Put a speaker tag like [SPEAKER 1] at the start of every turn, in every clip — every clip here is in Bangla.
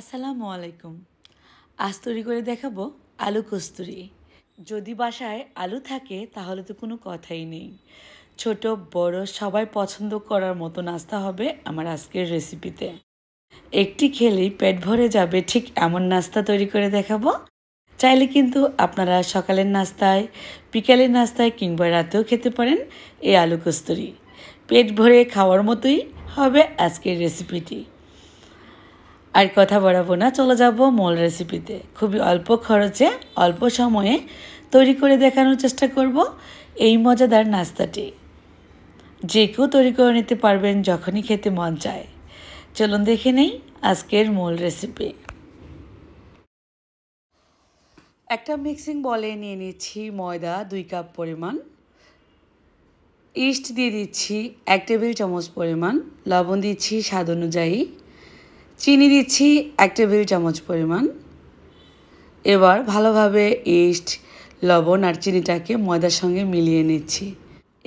[SPEAKER 1] আসসালামু আলাইকুম আজ তৈরি করে দেখাবো আলু কস্তুরি যদি বাসায় আলু থাকে তাহলে তো কোনো কথাই নেই ছোট বড় সবাই পছন্দ করার মতো নাস্তা হবে আমার আজকের রেসিপিতে একটি খেলেই পেট ভরে যাবে ঠিক এমন নাস্তা তৈরি করে দেখাবো চাইলে কিন্তু আপনারা সকালের নাস্তায় বিকালের নাস্তায় কিংবা রাতেও খেতে পারেন এই আলু কস্তুরি পেট ভরে খাওয়ার মতোই হবে আজকের রেসিপিটি আর কথা বাড়াবো না চলে যাব মল রেসিপিতে খুবই অল্প খরচে অল্প সময়ে তৈরি করে দেখানোর চেষ্টা করব এই মজাদার নাস্তাটি যে কেউ তৈরি করে নিতে পারবেন যখনই খেতে মন চায় চলুন দেখে নেই আজকের মূল রেসিপি একটা মিক্সিং বলে নিয়ে নিচ্ছি ময়দা দুই কাপ পরিমাণ ইস্ট দিয়ে দিচ্ছি এক টেবিল চামচ পরিমাণ লবণ দিচ্ছি স্বাদ অনুযায়ী চিনি দিচ্ছি এক টেবিল চামচ পরিমাণ এবার ভালোভাবে ইস্ট লবণ আর চিনিটাকে ময়দার সঙ্গে মিলিয়ে নিচ্ছি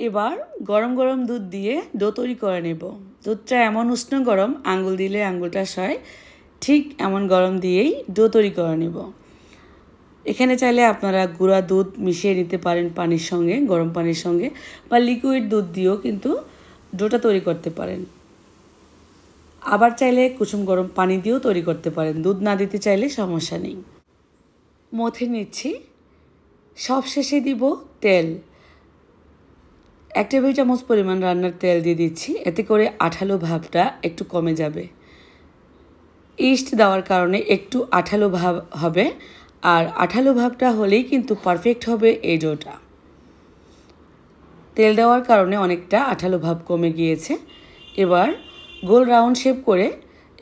[SPEAKER 1] এবার গরম গরম দুধ দিয়ে ডো তৈরি করে নেব দুধটা এমন উষ্ণ গরম আঙুল দিলে আঙুলটা সয় ঠিক এমন গরম দিয়েই ডো তৈরি করে নেব এখানে চাইলে আপনারা গুঁড়া দুধ মিশিয়ে নিতে পারেন পানির সঙ্গে গরম পানির সঙ্গে বা লিকুইড দুধ দিয়েও কিন্তু ডোটা তৈরি করতে পারেন আবার চাইলে কুসুম গরম পানি দিয়েও তৈরি করতে পারেন দুধ না দিতে চাইলে সমস্যা নেই মথে নিচ্ছি সব শেষে দিব তেল এক টেবিল চামচ পরিমাণ রান্নার তেল দিয়ে দিচ্ছি এতে করে আঠালো ভাবটা একটু কমে যাবে ইস্ট দেওয়ার কারণে একটু আঠালো ভাব হবে আর আঠালো ভাবটা হলেই কিন্তু পারফেক্ট হবে এই ডোটা তেল দেওয়ার কারণে অনেকটা আঠালো ভাব কমে গিয়েছে এবার গোল রাউন্ড শেপ করে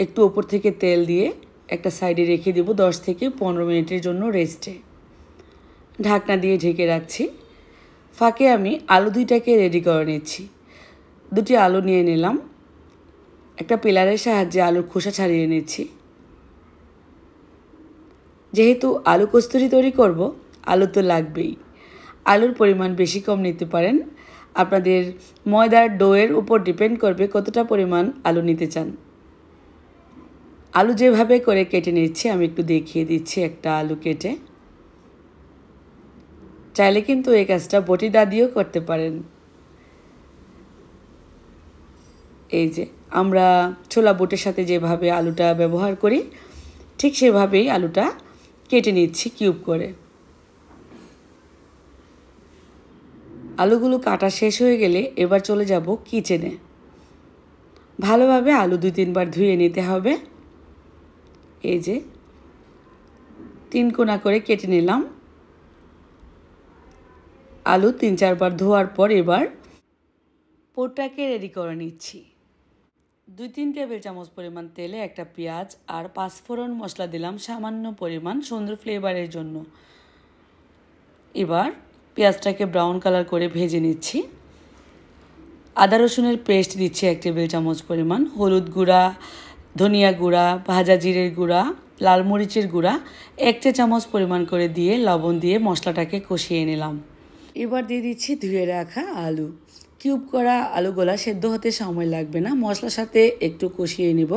[SPEAKER 1] একটু ওপর থেকে তেল দিয়ে একটা সাইডে রেখে দেব দশ থেকে পনেরো মিনিটের জন্য রেস্টে ঢাকনা দিয়ে ঢেকে রাখছি ফাঁকে আমি আলু দুইটাকে রেডি করে নিচ্ছি দুটি আলু নিয়ে নিলাম একটা পিলারের সাহায্যে আলুর খোসা ছাড়িয়ে নিচ্ছি যেহেতু আলু কস্তুরি তৈরি করব আলু তো লাগবেই আলুর পরিমাণ বেশি কম নিতে পারেন আপনাদের ময়দার ডোয়ের উপর ডিপেন্ড করবে কতটা পরিমাণ আলু নিতে চান আলু যেভাবে করে কেটে নিচ্ছি আমি একটু দেখিয়ে দিচ্ছি একটা আলু কেটে চাইলে কিন্তু এই কাজটা বটি দিয়েও করতে পারেন এই যে আমরা ছোলা বুটের সাথে যেভাবে আলুটা ব্যবহার করি ঠিক সেভাবেই আলুটা কেটে নিচ্ছি কিউব করে আলুগুলো কাটা শেষ হয়ে গেলে এবার চলে যাব কিচেনে ভালোভাবে আলু দুই তিনবার ধুয়ে নিতে হবে এই যে তিন কোনা করে কেটে নিলাম আলু তিন চারবার ধোয়ার পর এবার পোটাকে রেডি করে নিচ্ছি দুই তিন টেবিল চামচ পরিমাণ তেলে একটা পেঁয়াজ আর পাঁচফোড়ন মশলা দিলাম সামান্য পরিমাণ সুন্দর ফ্লেভারের জন্য এবার পেঁয়াজটাকে ব্রাউন কালার করে ভেজে নিচ্ছি আদা রসুনের পেস্ট দিচ্ছি এক টেবিল চামচ পরিমাণ হলুদ গুঁড়া ধনিয়া গুঁড়া ভাজা জিরের গুঁড়া লাল মরিচের গুঁড়া এক চা চামচ পরিমাণ করে দিয়ে লবণ দিয়ে মশলাটাকে কষিয়ে নিলাম এবার দিয়ে দিচ্ছি ধুয়ে রাখা আলু কিউব করা গোলা সেদ্ধ হতে সময় লাগবে না মশলার সাথে একটু কষিয়ে নিব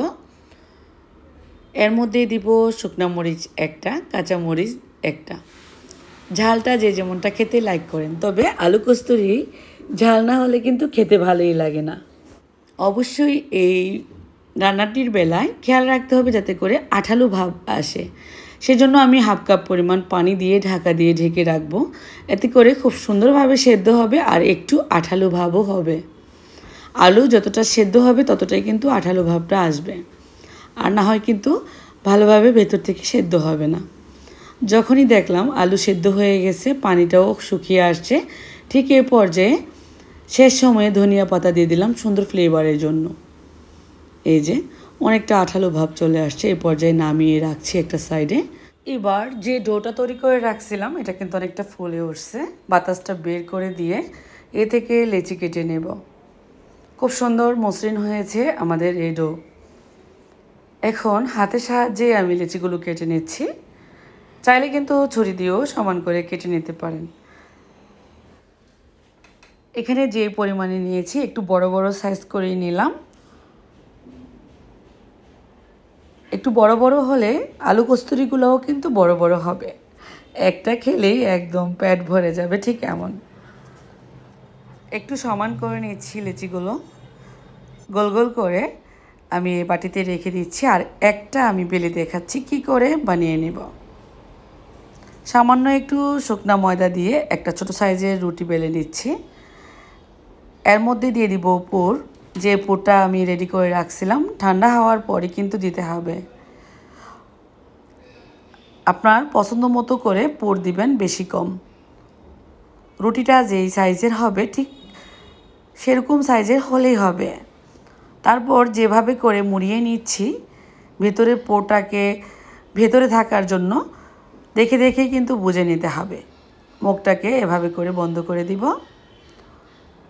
[SPEAKER 1] এর মধ্যে দিব শুকনা মরিচ একটা কাঁচা মরিচ একটা ঝালটা যে যেমনটা খেতে লাইক করেন তবে আলু কস্তুরি ঝাল না হলে কিন্তু খেতে ভালোই লাগে না অবশ্যই এই রান্নাটির বেলায় খেয়াল রাখতে হবে যাতে করে আঠালো ভাব আসে সেজন্য আমি হাফ কাপ পরিমাণ পানি দিয়ে ঢাকা দিয়ে ঢেকে রাখবো এতে করে খুব সুন্দরভাবে সেদ্ধ হবে আর একটু আঠালো ভাবও হবে আলু যতটা সেদ্ধ হবে ততটাই কিন্তু আঠালো ভাবটা আসবে আর না হয় কিন্তু ভালোভাবে ভেতর থেকে সেদ্ধ হবে না যখনই দেখলাম আলু সেদ্ধ হয়ে গেছে পানিটাও শুকিয়ে আসছে ঠিক এ পর্যায়ে শেষ সময়ে ধনিয়া পাতা দিয়ে দিলাম সুন্দর ফ্লেভারের জন্য এই যে অনেকটা আঠালো ভাব চলে আসছে এই পর্যায়ে নামিয়ে রাখছি একটা সাইডে এবার যে ডোটা তৈরি করে রাখছিলাম এটা কিন্তু অনেকটা ফুলে উঠছে বাতাসটা বের করে দিয়ে এ থেকে লেচি কেটে নেব খুব সুন্দর মসৃণ হয়েছে আমাদের এই ডো এখন হাতের সাহায্যে আমি লেচিগুলো কেটে নিচ্ছি চাইলে কিন্তু ছুরি দিয়েও সমান করে কেটে নিতে পারেন এখানে যে পরিমাণে নিয়েছি একটু বড় বড় সাইজ করেই নিলাম একটু বড় বড় হলে আলু কস্তুরিগুলোও কিন্তু বড় বড় হবে একটা খেলেই একদম প্যাট ভরে যাবে ঠিক এমন একটু সমান করে নিচ্ছি লেচিগুলো গোল গোল করে আমি বাটিতে রেখে দিচ্ছি আর একটা আমি বেলে দেখাচ্ছি কি করে বানিয়ে নেব সামান্য একটু শুকনা ময়দা দিয়ে একটা ছোট সাইজের রুটি বেলে নিচ্ছি এর মধ্যে দিয়ে দিব পুর যে পুরটা আমি রেডি করে রাখছিলাম ঠান্ডা হওয়ার পরে কিন্তু দিতে হবে আপনার পছন্দ মতো করে পুর দিবেন বেশি কম রুটিটা যেই সাইজের হবে ঠিক সেরকম সাইজের হলেই হবে তারপর যেভাবে করে মুড়িয়ে নিচ্ছি ভেতরে পোটাকে ভেতরে থাকার জন্য দেখে দেখে কিন্তু বুঝে নিতে হবে মুখটাকে এভাবে করে বন্ধ করে দিব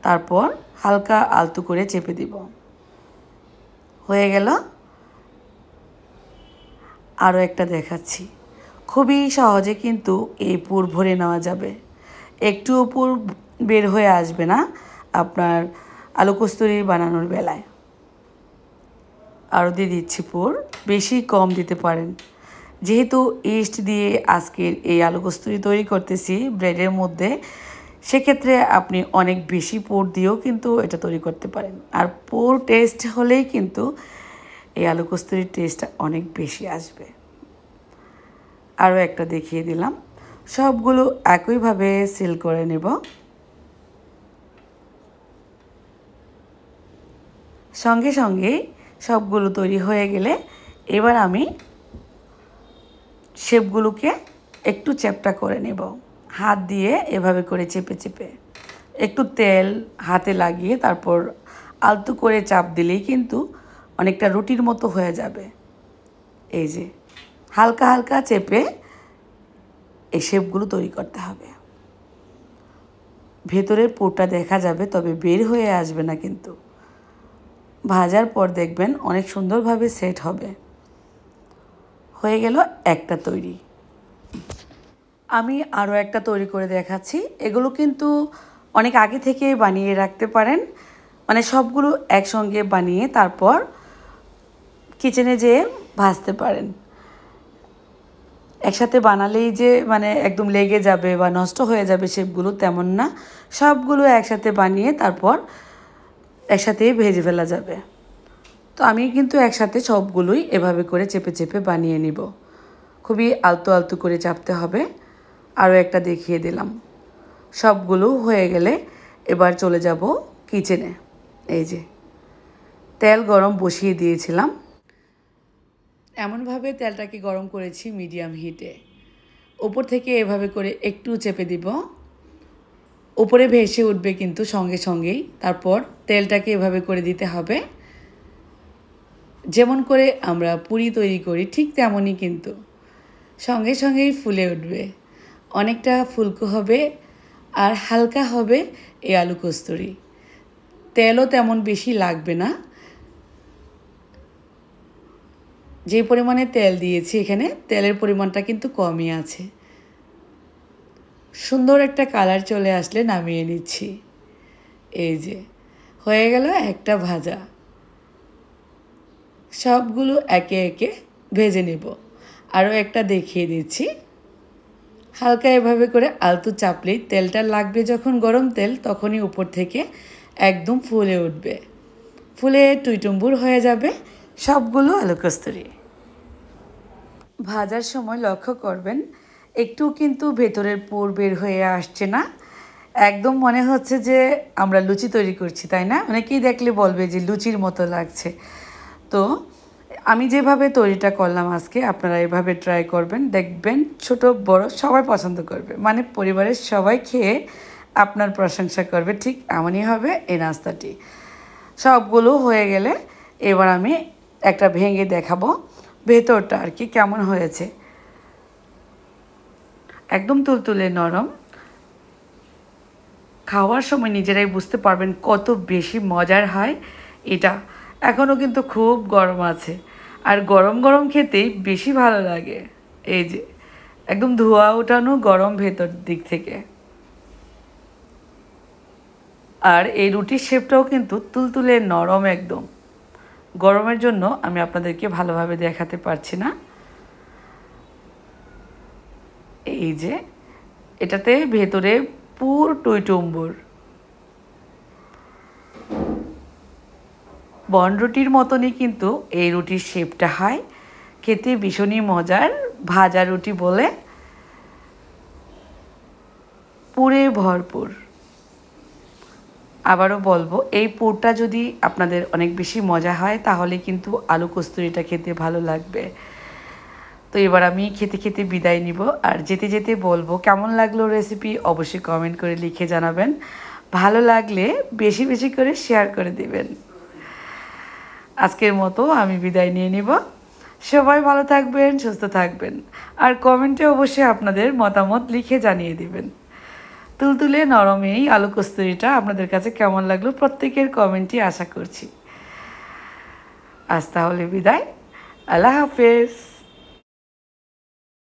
[SPEAKER 1] তারপর হালকা আলতু করে চেপে দিব হয়ে গেল আরও একটা দেখাচ্ছি খুবই সহজে কিন্তু এই পুর ভরে নেওয়া যাবে একটু পুর বের হয়ে আসবে না আপনার আলু কস্তুরি বানানোর বেলায় আরও দিয়ে দিচ্ছি পুর বেশি কম দিতে পারেন যেহেতু ইস্ট দিয়ে আজকের এই আলু কস্তুরি তৈরি করতেছি ব্রেডের মধ্যে সেক্ষেত্রে আপনি অনেক বেশি পোর দিয়েও কিন্তু এটা তৈরি করতে পারেন আর পোর টেস্ট হলেই কিন্তু এই আলু কস্তুরির টেস্টটা অনেক বেশি আসবে আরও একটা দেখিয়ে দিলাম সবগুলো একইভাবে সিল করে নেব সঙ্গে সঙ্গে সবগুলো তৈরি হয়ে গেলে এবার আমি শেপগুলোকে একটু চ্যাপটা করে নেব হাত দিয়ে এভাবে করে চেপে চেপে একটু তেল হাতে লাগিয়ে তারপর আলতো করে চাপ দিলেই কিন্তু অনেকটা রুটির মতো হয়ে যাবে এই যে হালকা হালকা চেপে এই শেপগুলো তৈরি করতে হবে ভেতরের পোটা দেখা যাবে তবে বের হয়ে আসবে না কিন্তু ভাজার পর দেখবেন অনেক সুন্দরভাবে সেট হবে হয়ে গেল একটা তৈরি আমি আরও একটা তৈরি করে দেখাচ্ছি এগুলো কিন্তু অনেক আগে থেকে বানিয়ে রাখতে পারেন মানে সবগুলো একসঙ্গে বানিয়ে তারপর কিচেনে যেয়ে ভাজতে পারেন একসাথে বানালেই যে মানে একদম লেগে যাবে বা নষ্ট হয়ে যাবে সেগুলো তেমন না সবগুলো একসাথে বানিয়ে তারপর একসাথেই ভেজে ফেলা যাবে তো আমি কিন্তু একসাথে সবগুলোই এভাবে করে চেপে চেপে বানিয়ে নিব খুবই আলতো আলতো করে চাপতে হবে আরও একটা দেখিয়ে দিলাম সবগুলো হয়ে গেলে এবার চলে যাব কিচেনে এই যে তেল গরম বসিয়ে দিয়েছিলাম এমনভাবে তেলটাকে গরম করেছি মিডিয়াম হিটে ওপর থেকে এভাবে করে একটু চেপে দিব ওপরে ভেসে উঠবে কিন্তু সঙ্গে সঙ্গেই তারপর তেলটাকে এভাবে করে দিতে হবে যেমন করে আমরা পুরি তৈরি করি ঠিক তেমনই কিন্তু সঙ্গে সঙ্গেই ফুলে উঠবে অনেকটা ফুলকো হবে আর হালকা হবে এই আলু কস্তুরি তেলও তেমন বেশি লাগবে না যে পরিমাণে তেল দিয়েছি এখানে তেলের পরিমাণটা কিন্তু কমই আছে সুন্দর একটা কালার চলে আসলে নামিয়ে নিচ্ছি এই যে হয়ে গেল একটা ভাজা সবগুলো একে একে ভেজে নেব আরও একটা দেখিয়ে দিচ্ছি হালকা এভাবে করে আলতু চাপলেই তেলটা লাগবে যখন গরম তেল তখনই উপর থেকে একদম ফুলে উঠবে ফুলে টুইটুম্বুর হয়ে যাবে সবগুলো আলু কস্তুরি ভাজার সময় লক্ষ্য করবেন একটু কিন্তু ভেতরের পোর বের হয়ে আসছে না একদম মনে হচ্ছে যে আমরা লুচি তৈরি করছি তাই না অনেকেই দেখলে বলবে যে লুচির মতো লাগছে তো আমি যেভাবে তৈরিটা করলাম আজকে আপনারা এভাবে ট্রাই করবেন দেখবেন ছোট বড় সবাই পছন্দ করবে মানে পরিবারের সবাই খেয়ে আপনার প্রশংসা করবে ঠিক এমনই হবে এই নাস্তাটি সবগুলো হয়ে গেলে এবার আমি একটা ভেঙে দেখাবো ভেতরটা আর কি কেমন হয়েছে একদম তুলতুলে নরম খাওয়ার সময় নিজেরাই বুঝতে পারবেন কত বেশি মজার হয় এটা এখনও কিন্তু খুব গরম আছে আর গরম গরম খেতেই বেশি ভালো লাগে এই যে একদম ধোয়া ওঠানো গরম ভেতর দিক থেকে আর এই রুটির শেপটাও কিন্তু তুলতুলে নরম একদম গরমের জন্য আমি আপনাদেরকে ভালোভাবে দেখাতে পারছি না এই যে এটাতে ভেতরে পুর টইটম্বুর বন রুটির মতনই কিন্তু এই রুটির শেপটা হয় খেতে ভীষণই মজার ভাজা রুটি বলে পুরে ভরপুর আবারও বলবো এই পুরটা যদি আপনাদের অনেক বেশি মজা হয় তাহলে কিন্তু আলু কস্তুরিটা খেতে ভালো লাগবে তো এবার আমি খেতে খেতে বিদায় নিব আর যেতে যেতে বলবো কেমন লাগলো রেসিপি অবশ্যই কমেন্ট করে লিখে জানাবেন ভালো লাগলে বেশি বেশি করে শেয়ার করে দেবেন আজকের মতো আমি বিদায় নিয়ে নিব সবাই ভালো থাকবেন সুস্থ থাকবেন আর কমেন্টে অবশ্যই আপনাদের মতামত লিখে জানিয়ে দিবেন তুলতুলে নরম এই আলু কস্তুরিটা আপনাদের কাছে কেমন লাগলো প্রত্যেকের কমেন্টই আশা করছি আজ তাহলে বিদায় আল্লাহ হাফেজ